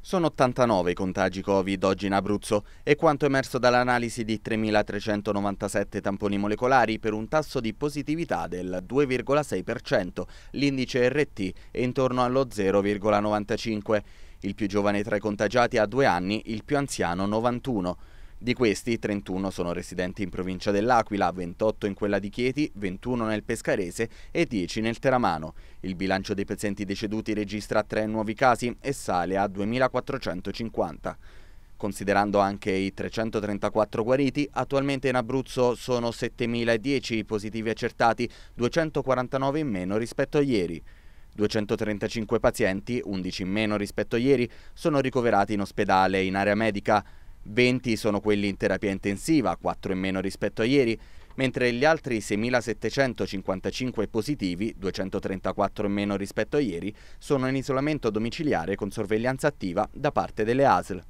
Sono 89 i contagi Covid oggi in Abruzzo e quanto emerso dall'analisi di 3.397 tamponi molecolari per un tasso di positività del 2,6%, l'indice RT è intorno allo 0,95. Il più giovane tra i contagiati ha due anni, il più anziano 91. Di questi 31 sono residenti in provincia dell'Aquila, 28 in quella di Chieti, 21 nel Pescarese e 10 nel Teramano. Il bilancio dei pazienti deceduti registra 3 nuovi casi e sale a 2450. Considerando anche i 334 guariti, attualmente in Abruzzo sono 7.010 i positivi accertati, 249 in meno rispetto a ieri. 235 pazienti, 11 in meno rispetto a ieri, sono ricoverati in ospedale in area medica. 20 sono quelli in terapia intensiva, 4 in meno rispetto a ieri, mentre gli altri 6.755 positivi, 234 in meno rispetto a ieri, sono in isolamento domiciliare con sorveglianza attiva da parte delle ASL.